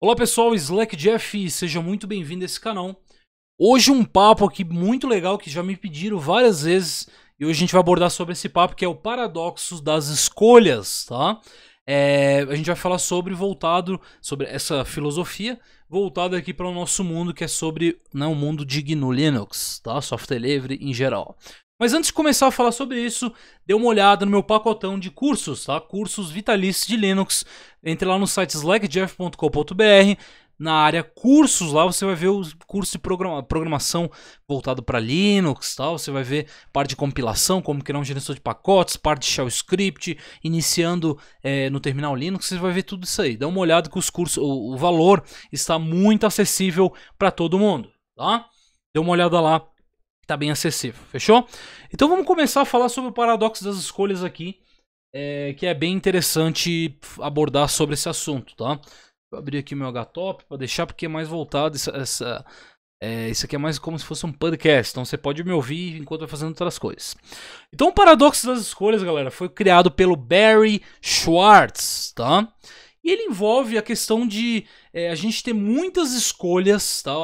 Olá pessoal, Slack Jeff, seja muito bem-vindo a esse canal. Hoje um papo aqui muito legal que já me pediram várias vezes e hoje a gente vai abordar sobre esse papo que é o paradoxo das escolhas, tá? É, a gente vai falar sobre voltado sobre essa filosofia voltada aqui para o nosso mundo que é sobre né, o mundo de GNU Linux, tá? Software livre em geral. Mas antes de começar a falar sobre isso, dê uma olhada no meu pacotão de cursos, tá? Cursos vitalícios de Linux. Entre lá no site slackjeff.com.br, na área cursos, lá você vai ver o curso de programa, programação voltado para Linux, tal, tá? você vai ver parte de compilação, como criar um gerenciador de pacotes, parte de shell script, iniciando é, no terminal Linux, você vai ver tudo isso aí. Dá uma olhada que os cursos, o, o valor está muito acessível para todo mundo, tá? Dê uma olhada lá tá bem acessível, fechou? Então vamos começar a falar sobre o paradoxo das escolhas aqui, é, que é bem interessante abordar sobre esse assunto, tá? Vou abrir aqui meu Htop para deixar porque é mais voltado essa, essa é, isso aqui é mais como se fosse um podcast, então você pode me ouvir enquanto vai fazendo outras coisas. Então o paradoxo das escolhas, galera, foi criado pelo Barry Schwartz, tá? E ele envolve a questão de é, a gente ter muitas escolhas, tá?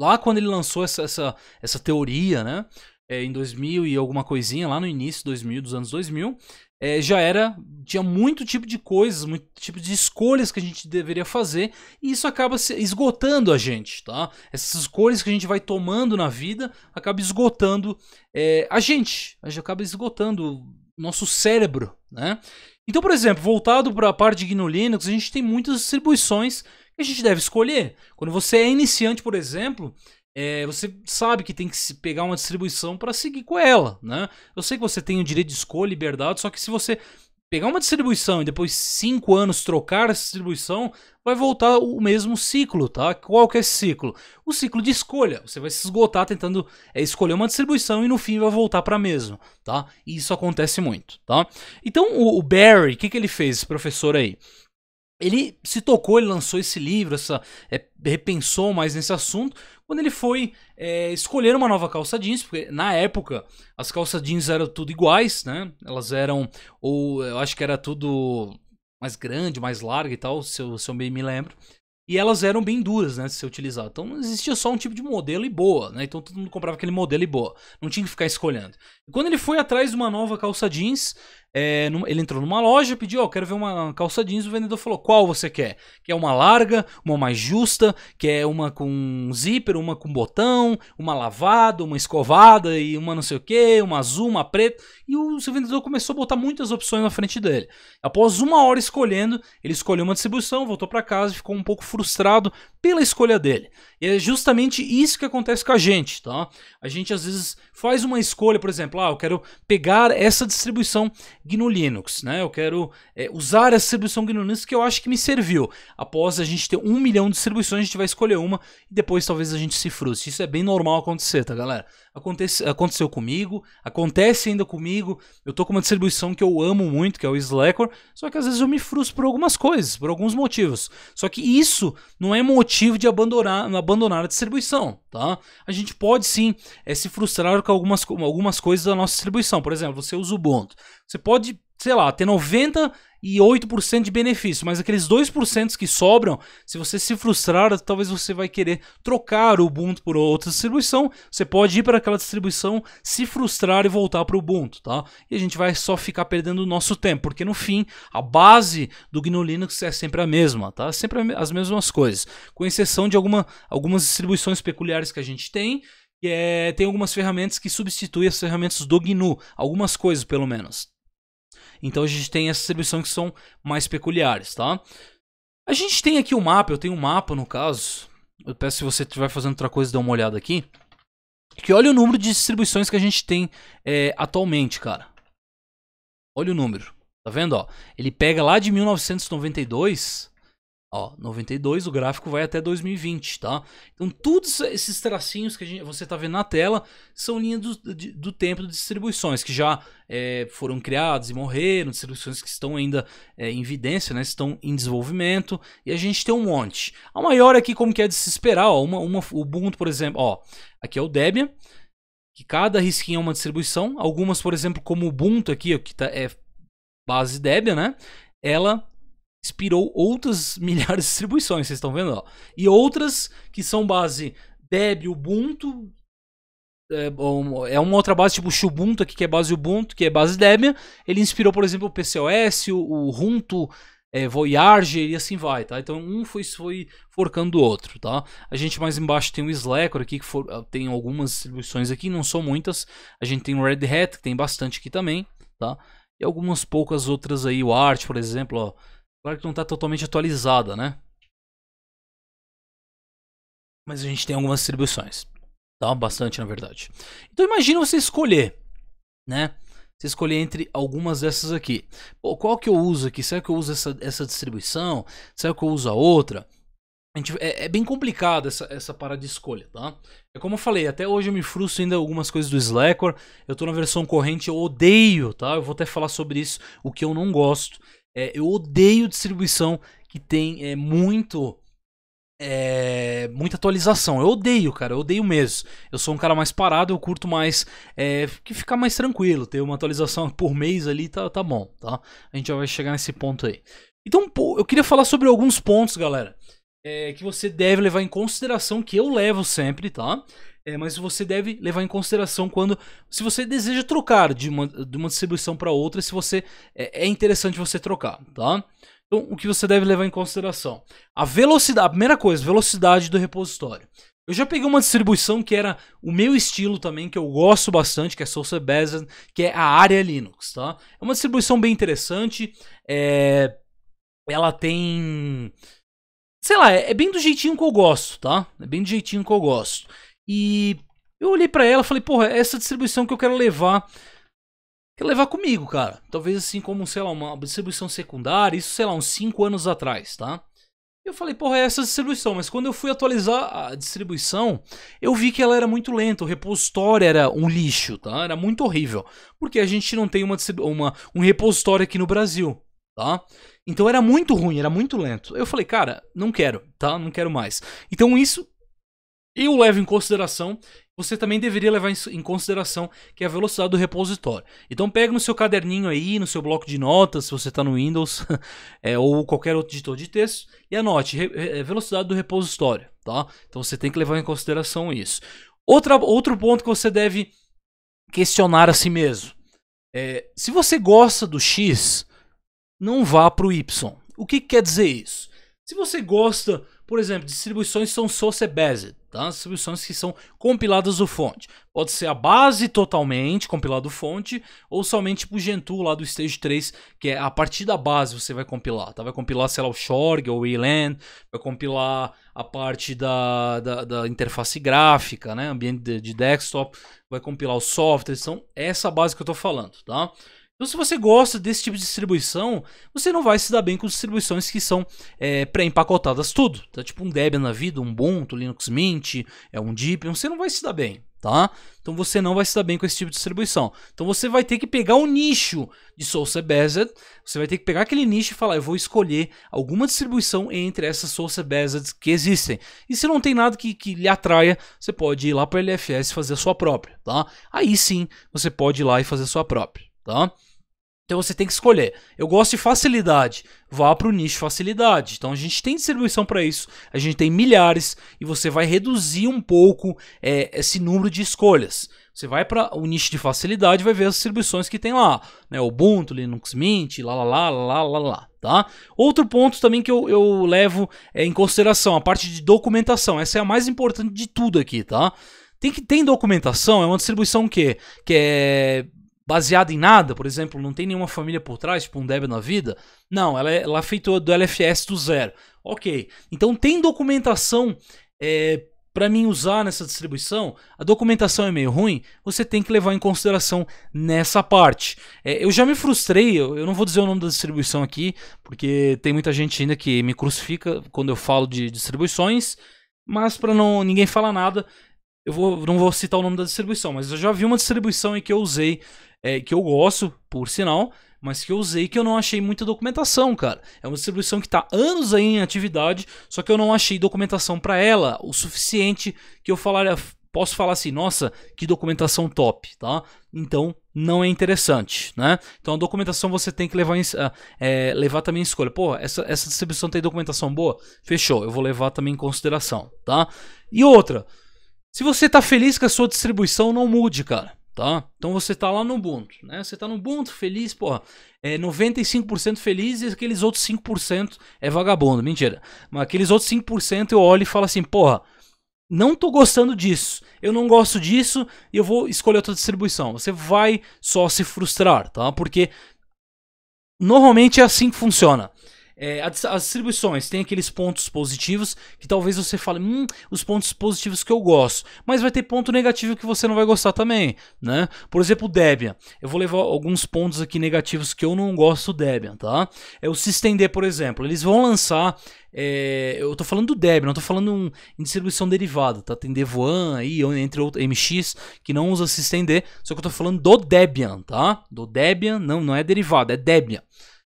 lá quando ele lançou essa, essa, essa teoria, né? É, em 2000 e alguma coisinha, lá no início 2000, dos anos 2000, é, já era tinha muito tipo de coisas, muito tipo de escolhas que a gente deveria fazer, e isso acaba esgotando a gente, tá? Essas escolhas que a gente vai tomando na vida acaba esgotando é, a gente, a gente acaba esgotando nosso cérebro, né? Então, por exemplo, voltado para a parte de GNU Linux, a gente tem muitas distribuições que a gente deve escolher. Quando você é iniciante, por exemplo, é, você sabe que tem que pegar uma distribuição para seguir com ela, né? Eu sei que você tem o direito de escolha, liberdade, só que se você pegar uma distribuição e depois cinco anos trocar essa distribuição, vai voltar o mesmo ciclo, tá? Qual que é esse ciclo? O ciclo de escolha. Você vai se esgotar tentando é, escolher uma distribuição e no fim vai voltar para a mesma, tá? E isso acontece muito, tá? Então o, o Barry, o que, que ele fez, esse professor aí? ele se tocou, ele lançou esse livro, essa, é, repensou mais nesse assunto, quando ele foi é, escolher uma nova calça jeans, porque na época as calças jeans eram tudo iguais, né? Elas eram, ou eu acho que era tudo mais grande, mais larga e tal, se eu, se eu bem me lembro. E elas eram bem duras, né, de ser utilizadas. Então existia só um tipo de modelo e boa, né? Então todo mundo comprava aquele modelo e boa. Não tinha que ficar escolhendo. E quando ele foi atrás de uma nova calça jeans, é, ele entrou numa loja, pediu, ó, oh, quero ver uma calça jeans. O vendedor falou, qual você quer? Quer uma larga, uma mais justa, quer uma com zíper, uma com botão, uma lavada, uma escovada e uma não sei o que, uma azul, uma preta. E o seu vendedor começou a botar muitas opções na frente dele. Após uma hora escolhendo, ele escolheu uma distribuição, voltou para casa e ficou um pouco frustrado pela escolha dele. E é justamente isso que acontece com a gente, tá? A gente às vezes faz uma escolha, por exemplo, ah, eu quero pegar essa distribuição GNU Linux, né? Eu quero é, usar a distribuição GNU Linux que eu acho que me serviu. Após a gente ter um milhão de distribuições, a gente vai escolher uma e depois talvez a gente se frustre. Isso é bem normal acontecer, tá, galera? Acontece, aconteceu comigo, acontece ainda comigo. Eu tô com uma distribuição que eu amo muito, que é o Slackware, só que às vezes eu me frustro por algumas coisas, por alguns motivos. Só que isso não é motivo de abandonar, abandonar a distribuição. Tá? A gente pode sim é, se frustrar com algumas, algumas coisas da nossa distribuição. Por exemplo, você usa o Ubuntu. Você pode sei lá, ter 98% de benefício, mas aqueles 2% que sobram, se você se frustrar, talvez você vai querer trocar o Ubuntu por outra distribuição. Você pode ir para aquela distribuição, se frustrar e voltar para o Ubuntu, tá? E a gente vai só ficar perdendo o nosso tempo, porque no fim, a base do GNU Linux é sempre a mesma, tá? É sempre as mesmas coisas, com exceção de alguma, algumas distribuições peculiares que a gente tem, é, tem algumas ferramentas que substituem as ferramentas do GNU, algumas coisas pelo menos. Então a gente tem essas distribuições que são mais peculiares, tá? A gente tem aqui o um mapa, eu tenho um mapa no caso. Eu peço se você estiver fazendo outra coisa, dê uma olhada aqui. Que olha o número de distribuições que a gente tem é, atualmente, cara. Olha o número. Tá vendo, ó? Ele pega lá de 1992 Ó, 92, o gráfico vai até 2020, tá? Então, todos esses tracinhos que gente, você está vendo na tela são linhas do, do tempo de distribuições que já é, foram criadas e morreram, distribuições que estão ainda é, em evidência, né? estão em desenvolvimento, e a gente tem um monte. A maior aqui, como que é de se esperar, ó, uma, uma, o Ubuntu, por exemplo, ó, aqui é o Debian, que cada risquinho é uma distribuição. Algumas, por exemplo, como o Ubuntu aqui, ó, que tá, é base Debian, né? Ela inspirou outras milhares de distribuições, vocês estão vendo? Ó. E outras que são base Debian, Ubuntu, é, é uma outra base, tipo o aqui, que é base Ubuntu, que é base Debian. Ele inspirou, por exemplo, o PCOS, o runto é, Voyager e assim vai, tá? Então um foi, foi forcando o outro, tá? A gente mais embaixo tem o Slacker aqui, que for, tem algumas distribuições aqui, não são muitas. A gente tem o Red Hat, que tem bastante aqui também, tá? E algumas poucas outras aí, o Art, por exemplo, ó. Claro que não está totalmente atualizada, né? Mas a gente tem algumas distribuições. Tá? Bastante, na verdade. Então imagina você escolher, né? Você escolher entre algumas dessas aqui. Pô, qual que eu uso aqui? Será que eu uso essa, essa distribuição? Será que eu uso a outra? A gente, é, é bem complicado essa, essa parada de escolha, tá? É como eu falei, até hoje eu me frustro ainda algumas coisas do Slackware. Eu tô na versão corrente, eu odeio, tá? Eu vou até falar sobre isso, o que eu não gosto. É, eu odeio distribuição que tem é, muito. É, muita atualização. Eu odeio, cara, eu odeio mesmo. Eu sou um cara mais parado, eu curto mais. É, que ficar mais tranquilo, ter uma atualização por mês ali tá, tá bom, tá? A gente já vai chegar nesse ponto aí. Então, pô, eu queria falar sobre alguns pontos, galera, é, que você deve levar em consideração, que eu levo sempre, tá? É, mas você deve levar em consideração quando. Se você deseja trocar de uma, de uma distribuição para outra, se você. É, é interessante você trocar, tá? Então, o que você deve levar em consideração? A velocidade. A primeira coisa, velocidade do repositório. Eu já peguei uma distribuição que era o meu estilo também, que eu gosto bastante, que é Source Based, que é a área Linux, tá? É uma distribuição bem interessante, é... ela tem... Sei lá, é, é bem do jeitinho que eu gosto, tá? É bem do jeitinho que eu gosto. E eu olhei para ela e falei, porra, é essa distribuição que eu quero levar, quero levar comigo, cara. Talvez assim como, sei lá, uma distribuição secundária, isso, sei lá, uns 5 anos atrás, tá? Eu falei, porra, é essa distribuição, mas quando eu fui atualizar a distribuição, eu vi que ela era muito lenta, o repositório era um lixo, tá? Era muito horrível, porque a gente não tem uma, uma um repositório aqui no Brasil, tá? Então era muito ruim, era muito lento. Eu falei, cara, não quero, tá? Não quero mais. Então isso eu levo em consideração, você também deveria levar em consideração que é a velocidade do repositório. Então pega no seu caderninho aí, no seu bloco de notas, se você está no Windows é, ou qualquer outro editor de texto, e anote é, velocidade do repositório, tá? Então você tem que levar em consideração isso. Outra, outro ponto que você deve questionar a si mesmo. É, se você gosta do X, não vá para o Y. O que, que quer dizer isso? Se você gosta, por exemplo, distribuições são source-based, Tá? As distribuições que são compiladas do fonte. Pode ser a base totalmente, compilado fonte, ou somente o Gentoo lá do Stage 3, que é a partir da base você vai compilar. Tá? Vai compilar, sei lá, o Shorg ou o Elan, vai compilar a parte da, da, da, interface gráfica, né? ambiente de, de desktop, vai compilar o software. Então, essa é base que eu estou falando. Tá? Então, se você gosta desse tipo de distribuição, você não vai se dar bem com distribuições que são é, pré-empacotadas tudo. Tá? tipo um Debian na vida, um Ubuntu, Linux Mint, é um Debian, você não vai se dar bem. Tá? Então você não vai se dar bem com esse tipo de distribuição. Então você vai ter que pegar o um nicho de source você vai ter que pegar aquele nicho e falar, eu vou escolher alguma distribuição entre essas source que existem. E se não tem nada que, que lhe atraia, você pode ir lá para o LFS e fazer a sua própria, tá? Aí sim, você pode ir lá e fazer a sua própria, tá? Então você tem que escolher. Eu gosto de facilidade, vá para o nicho facilidade. Então a gente tem distribuição para isso, a gente tem milhares e você vai reduzir um pouco é, esse número de escolhas. Você vai para o nicho de facilidade, vai ver as distribuições que tem lá, né? Ubuntu, Linux Mint, lá lá lá lá lá lá, tá? Outro ponto também que eu, eu levo é, em consideração a parte de documentação. Essa é a mais importante de tudo aqui, tá? Tem que tem documentação, é uma distribuição que que é baseada em nada, por exemplo, não tem nenhuma família por trás, tipo um Debian na vida. Não, ela, é, ela do LFS do zero. Ok. Então tem documentação é, para mim usar nessa distribuição, a documentação é meio ruim, você tem que levar em consideração nessa parte. É, eu já me frustrei, eu, eu, não vou dizer o nome da distribuição aqui, porque tem muita gente ainda que me crucifica quando eu falo de distribuições, mas para não ninguém falar nada, eu vou, não vou citar o nome da distribuição, mas eu já vi uma distribuição em que eu usei é, que eu gosto, por sinal, mas que eu usei que eu não achei muita documentação, cara. É uma distribuição que está anos aí em atividade, só que eu não achei documentação para ela o suficiente que eu falaria, posso falar assim, nossa, que documentação top, tá? Então não é interessante, né? Então a documentação você tem que levar, em, ah, é, levar também em escolha. Pô, essa, essa distribuição tem documentação boa? Fechou, eu vou levar também em consideração, tá? E outra, se você está feliz com a sua distribuição, não mude, cara tá? Então você tá lá no Ubuntu, né? Você tá no Ubuntu, feliz, porra. É 95% feliz e aqueles outros 5% é vagabundo, mentira. Mas aqueles outros 5% eu olho e falo assim, porra, não tô gostando disso. Eu não gosto disso e eu vou escolher outra distribuição. Você vai só se frustrar, tá? Porque normalmente é assim que funciona. É, as, distribuições têm aqueles pontos positivos que talvez você fale, hum, os pontos positivos que eu gosto, mas vai ter ponto negativo que você não vai gostar também, né? Por exemplo, Debian. Eu vou levar alguns pontos aqui negativos que eu não gosto do Debian, tá? É o SystemD, por exemplo. Eles vão lançar é, eu estou falando do Debian, não estou falando um, em distribuição derivada, tá? Tem Devuan aí, entre outros, MX, que não usa SystemD, só que eu estou falando do Debian, tá? Do Debian, não, não é derivado, é Debian.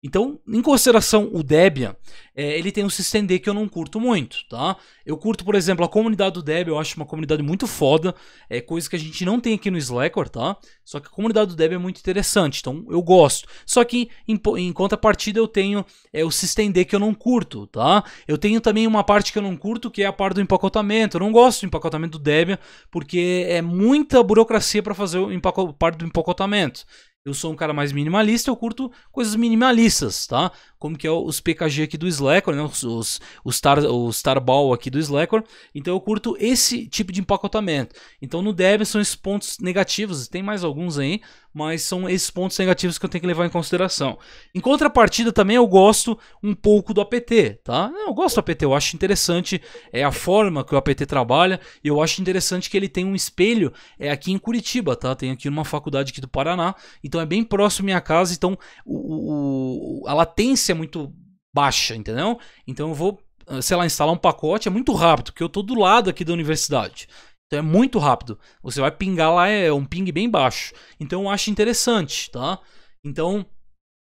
Então, em consideração o Debian, é, ele tem um System D que eu não curto muito, tá? Eu curto, por exemplo, a comunidade do Debian, eu acho uma comunidade muito foda, é coisa que a gente não tem aqui no Slackware, tá? Só que a comunidade do Debian é muito interessante, então eu gosto. Só que, em, em contrapartida, eu tenho é, o System D que eu não curto, tá? Eu tenho também uma parte que eu não curto, que é a parte do empacotamento. Eu não gosto do empacotamento do Debian, porque é muita burocracia para fazer o parte do empacotamento. Eu sou um cara mais minimalista, eu curto coisas minimalistas, tá? como que é os PKG aqui do Slacker, né? os, os, os, star, os Starball aqui do Slacker. Então eu curto esse tipo de empacotamento. Então no Debian são esses pontos negativos, tem mais alguns aí, mas são esses pontos negativos que eu tenho que levar em consideração. Em contrapartida também eu gosto um pouco do APT, tá? Eu gosto do APT, eu acho interessante é a forma que o APT trabalha e eu acho interessante que ele tem um espelho é aqui em Curitiba, tá? Tem aqui numa faculdade aqui do Paraná, então é bem próximo à minha casa, então o, o a latência é muito baixa, entendeu? Então eu vou, eh, sei lá, instalar um pacote, é muito rápido, que eu tô do lado aqui da universidade. Então é muito rápido. Você vai pingar lá, é um ping bem baixo. Então eu acho interessante, tá? Então,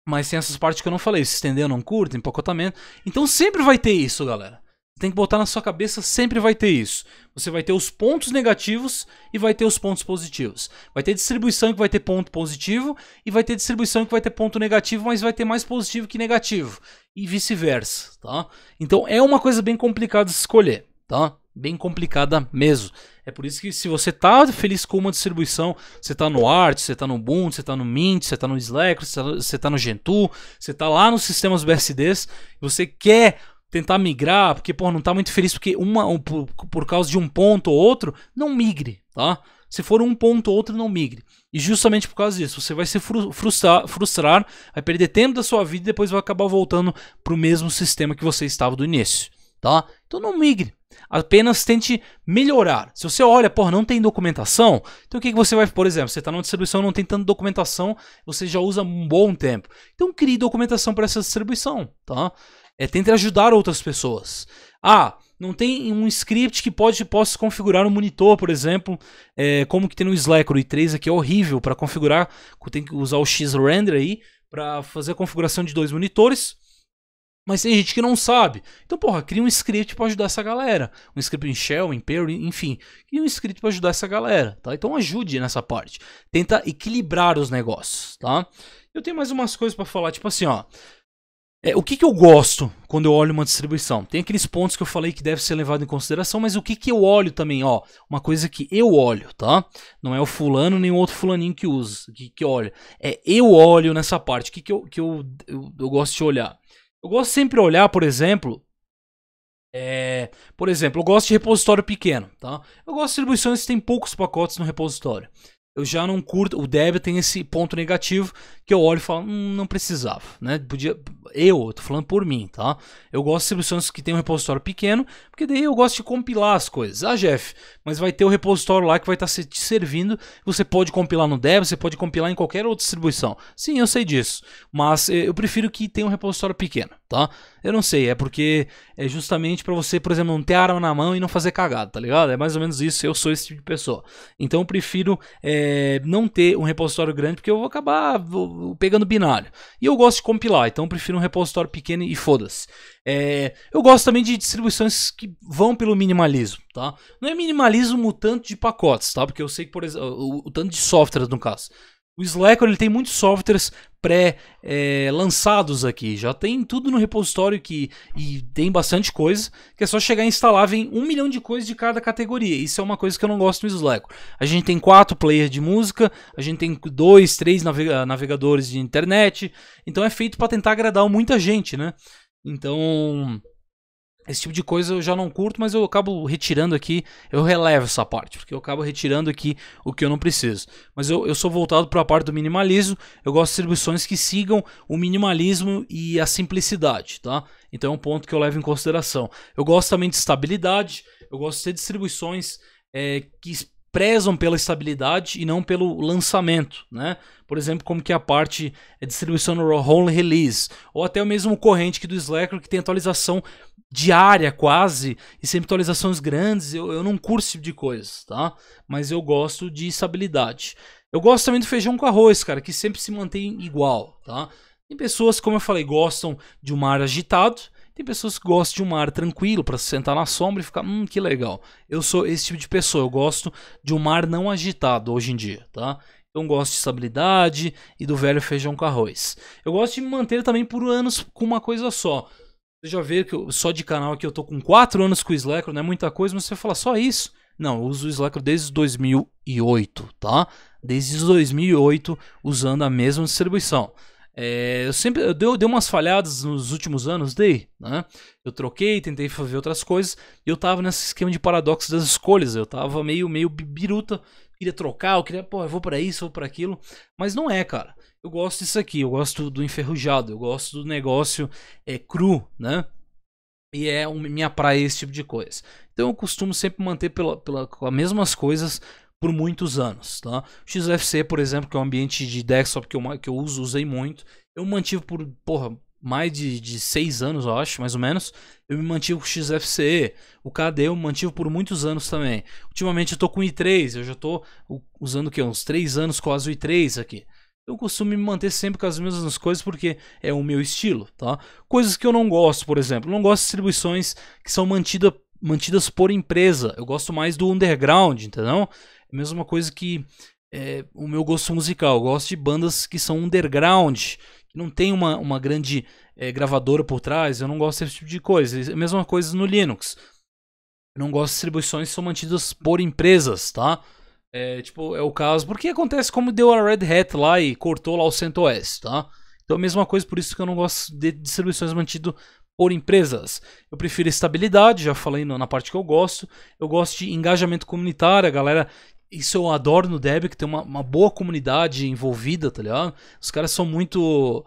mas tem essas partes que eu não falei, se estender não curto, empacotamento. Então sempre vai ter isso, galera tem que botar na sua cabeça, sempre vai ter isso. Você vai ter os pontos negativos e vai ter os pontos positivos. Vai ter distribuição que vai ter ponto positivo e vai ter distribuição que vai ter ponto negativo, mas vai ter mais positivo que negativo e vice-versa, tá? Então é uma coisa bem complicada de escolher, tá? Bem complicada mesmo. É por isso que se você tá feliz com uma distribuição, você tá no Art, você tá no Ubuntu, você tá no Mint, você tá no Slack, você tá, tá no Gentoo, você tá lá nos sistemas BSDs, você quer tentar migrar, porque, pô, não tá muito feliz porque uma, um, por, por causa de um ponto ou outro, não migre, tá? Se for um ponto ou outro, não migre. E justamente por causa disso, você vai se frustrar, frustrar, vai perder tempo da sua vida e depois vai acabar voltando pro mesmo sistema que você estava do início, tá? Então não migre. Apenas tente melhorar. Se você olha, pô, não tem documentação, então o que, que você vai, por exemplo, você está numa distribuição não tem tanta documentação, você já usa um bom tempo. Então crie documentação para essa distribuição, tá? É, tente ajudar outras pessoas. Ah, não tem um script que pode possa configurar no um monitor, por exemplo, é, como que tem no Slack, o i3 aqui é horrível para configurar, tem que usar o xrender aí para fazer a configuração de dois monitores. Mas tem gente que não sabe. Então, porra, cria um script para ajudar essa galera. Um script em Shell, em Perl, enfim. Cria um script para ajudar essa galera, tá? Então ajude nessa parte. Tenta equilibrar os negócios, tá? Eu tenho mais umas coisas para falar, tipo assim, ó. É, o que, que eu gosto quando eu olho uma distribuição? Tem aqueles pontos que eu falei que deve ser levado em consideração, mas o que, que eu olho também? Ó, uma coisa que eu olho, tá? Não é o fulano nem o outro fulaninho que usa, que, que olha. É eu olho nessa parte. O que, que, eu, que eu, eu, eu gosto de olhar? Eu gosto sempre de olhar, por exemplo, é, por exemplo, eu gosto de repositório pequeno, tá? Eu gosto de distribuições que tem poucos pacotes no repositório. Eu já não curto, o Debian tem esse ponto negativo que eu olho e falo, hum, não precisava, né? Podia, eu, tô falando por mim, tá? Eu gosto de distribuições que tem um repositório pequeno, porque daí eu gosto de compilar as coisas. Ah, Jeff, mas vai ter o um repositório lá que vai estar tá te servindo, você pode compilar no Dev, você pode compilar em qualquer outra distribuição. Sim, eu sei disso, mas eh, eu prefiro que tenha um repositório pequeno, tá? Eu não sei, é porque é justamente para você, por exemplo, não ter arma na mão e não fazer cagada, tá ligado? É mais ou menos isso, eu sou esse tipo de pessoa. Então eu prefiro é, não ter um repositório grande, porque eu vou acabar vou pegando binário. E eu gosto de compilar, então eu prefiro um repositório pequeno e foda-se. É, eu gosto também de distribuições que vão pelo minimalismo, tá? Não é minimalismo o tanto de pacotes, tá? Porque eu sei que, por exemplo, o, o tanto de softwares no caso. O Slacker ele tem muitos softwares pré-lançados eh, é, aqui. Já tem tudo no repositório que, e tem bastante coisa, que é só chegar e instalar, vem um milhão de coisas de cada categoria. Isso é uma coisa que eu não gosto no Slack. A gente tem quatro players de música, a gente tem dois, três navega ah, navegadores de internet. Então é feito para tentar agradar muita gente, né? Então esse tipo de coisa eu já não curto, mas eu acabo retirando aqui, eu relevo essa parte, porque eu acabo retirando aqui o que eu não preciso. Mas eu, eu sou voltado para a parte do minimalismo, eu gosto de distribuições que sigam o minimalismo e a simplicidade, tá? Então é um ponto que eu levo em consideração. Eu gosto também de estabilidade, eu gosto de ter distribuições é, que prezam pela estabilidade e não pelo lançamento, né? Por exemplo, como que é a parte é distribuição no roll release, ou até o mesmo corrente que do Slacker que tem atualização diária quase e sempre atualizações grandes. Eu, eu não curso tipo de coisas, tá? Mas eu gosto de estabilidade. Eu gosto também do feijão com arroz, cara, que sempre se mantém igual, tá? Tem pessoas, como eu falei, gostam de um mar agitado. Tem pessoas que gostam de um mar tranquilo para se sentar na sombra e ficar, hum, que legal. Eu sou esse tipo de pessoa. Eu gosto de um mar não agitado hoje em dia, tá? Então gosto de estabilidade e do velho feijão com arroz. Eu gosto de me manter também por anos com uma coisa só. Você já vê que eu, só de canal aqui eu tô com 4 anos com o Slacker, não é muita coisa, mas você fala só isso. Não, eu uso o Slacker desde 2008, tá? Desde 2008 usando a mesma distribuição. É, eu sempre eu dei, eu dei umas falhadas nos últimos anos, dei, né? Eu troquei, tentei fazer outras coisas, e eu tava nesse esquema de paradoxo das escolhas, eu tava meio meio biruta queria trocar, eu queria, pô, eu vou para isso, vou para aquilo. Mas não é, cara. Eu gosto disso aqui, eu gosto do enferrujado, eu gosto do negócio é, cru, né? E é um, minha praia esse tipo de coisa. Então eu costumo sempre manter pela, pela, as mesmas coisas por muitos anos. Tá? XFC, por exemplo, que é um ambiente de desktop que eu, que eu uso, usei muito, eu mantive por porra, mais de, de seis anos, eu acho, mais ou menos, eu me mantive com o XFCE. O KD eu mantive por muitos anos também. Ultimamente eu tô com o i3, eu já tô usando o quê? Uns três anos quase o i3 aqui. Eu costumo me manter sempre com as mesmas coisas porque é o meu estilo, tá? Coisas que eu não gosto, por exemplo. não gosto de distribuições que são mantida, mantidas por empresa. Eu gosto mais do underground, entendeu? É a mesma coisa que é, o meu gosto musical. Eu gosto de bandas que são underground não tem uma, uma grande é, gravadora por trás, eu não gosto desse tipo de coisa. É mesma coisa no Linux. Eu não gosto de distribuições que são mantidas por empresas, tá? É, tipo, é o caso, porque acontece como deu a Red Hat lá e cortou lá o CentOS, tá? Então a mesma coisa, por isso que eu não gosto de distribuições mantidas por empresas. Eu prefiro estabilidade, já falei na parte que eu gosto. Eu gosto de engajamento comunitário, a galera isso eu adoro no Debian que tem uma, uma boa comunidade envolvida, tá ligado? Os caras são muito.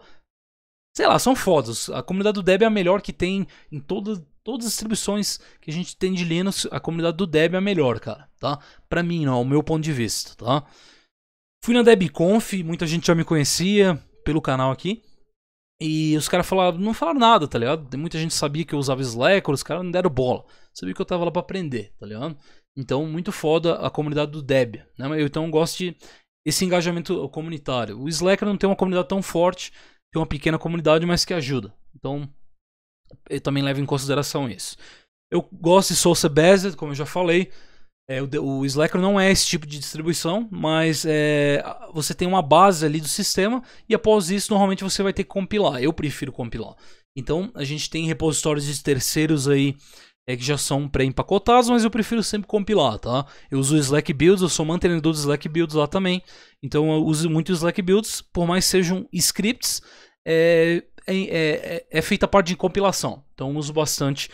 Sei lá, são fodas. A comunidade do Debian é a melhor que tem em toda, todas as distribuições que a gente tem de Linux. A comunidade do Debian é a melhor, cara, tá? Pra mim, não, o meu ponto de vista, tá? Fui na DebConf, muita gente já me conhecia pelo canal aqui. E os caras falaram, não falaram nada, tá ligado? Muita gente sabia que eu usava Slack, os caras não deram bola. Sabia que eu tava lá pra aprender, tá ligado? Então, muito foda a comunidade do Deb. Né? Eu então gosto de esse engajamento comunitário. O Slack não tem uma comunidade tão forte, tem uma pequena comunidade, mas que ajuda. Então, eu também levo em consideração isso. Eu gosto de Source Based, como eu já falei. É, o, o Slack não é esse tipo de distribuição, mas é, você tem uma base ali do sistema e após isso, normalmente você vai ter que compilar. Eu prefiro compilar. Então, a gente tem repositórios de terceiros aí é que já são pré-empacotados, mas eu prefiro sempre compilar, tá? Eu uso Slack Builds, eu sou mantenedor dos Slack Builds lá também, então eu uso muito Slack Builds, por mais sejam scripts, é, é, é, é feita a parte de compilação, então eu uso bastante,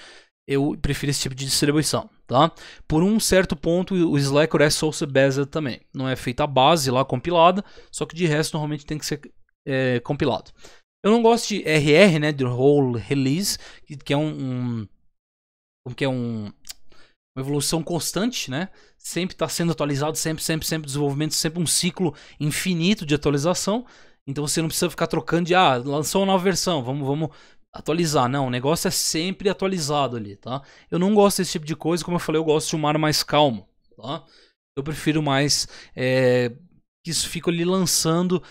eu prefiro esse tipo de distribuição, tá? Por um certo ponto, o Slack é source-based também, não é feita a base lá compilada, só que de resto normalmente tem que ser compilado. Eu não gosto de RR, né, de Whole Release, que, que é um, um como que é um. Uma evolução constante, né? Sempre está sendo atualizado, sempre, sempre, sempre desenvolvimento, sempre um ciclo infinito de atualização. Então você não precisa ficar trocando de ah, lançou uma nova versão, vamos, vamos atualizar. Não, o negócio é sempre atualizado ali, tá? Eu não gosto desse tipo de coisa, como eu falei, eu gosto de um mar mais calmo, tá? Eu prefiro mais é, que isso fica ali lançando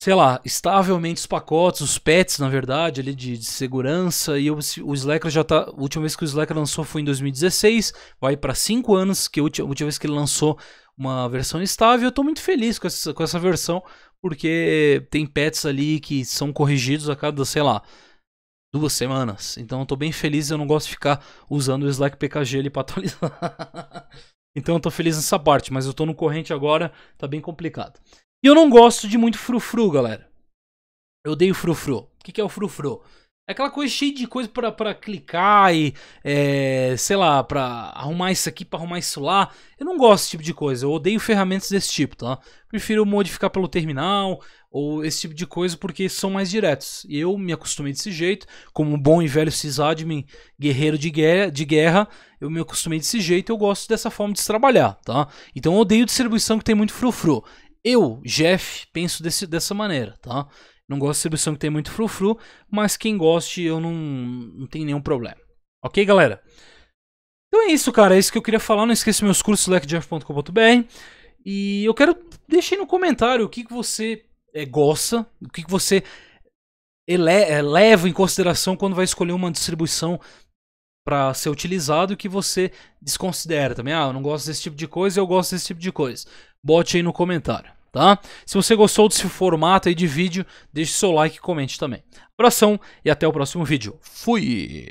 sei lá, estávelmente os pacotes, os pets, na verdade, ali de, de segurança. E o, o Slacker já tá. A última vez que o Slacker lançou foi em 2016, vai para 5 anos, que a última, a última vez que ele lançou uma versão estável. Eu estou muito feliz com essa, com essa versão, porque tem pets ali que são corrigidos a cada, sei lá. Duas semanas, então eu tô bem feliz. Eu não gosto de ficar usando o Slack PKG ali pra atualizar. então eu tô feliz nessa parte, mas eu tô no corrente agora, tá bem complicado. E eu não gosto de muito frufru, galera. Eu odeio frufru. O que, é o frufru? É aquela coisa cheia de coisa pra, pra clicar e, é, sei lá, pra arrumar isso aqui, pra arrumar isso lá. Eu não gosto desse tipo de coisa. Eu odeio ferramentas desse tipo, tá? Prefiro modificar pelo terminal ou esse tipo de coisa porque são mais diretos. E eu me acostumei desse jeito. Como um bom e velho sysadmin, guerreiro de guerra, de guerra, eu me acostumei desse jeito eu gosto dessa forma de se trabalhar, tá? Então eu odeio distribuição que tem muito frufru eu, Jeff, penso desse, dessa maneira, tá? Não gosto de distribuição que tem muito frufru, mas quem goste eu não, não tenho nenhum problema. Ok, galera? Então é isso, cara. É isso que eu queria falar. Não esqueça meus cursos, lecjeff.com.br. E eu quero deixar no comentário o que, que você é, gosta, o que, que você ele, é, leva em consideração quando vai escolher uma distribuição para ser utilizado e que você desconsidera também. Ah, eu não gosto desse tipo de coisa, eu gosto desse tipo de coisa bote aí no comentário, tá? Se você gostou desse formato aí de vídeo, deixe seu like e comente também. Abração e até o próximo vídeo. Fui!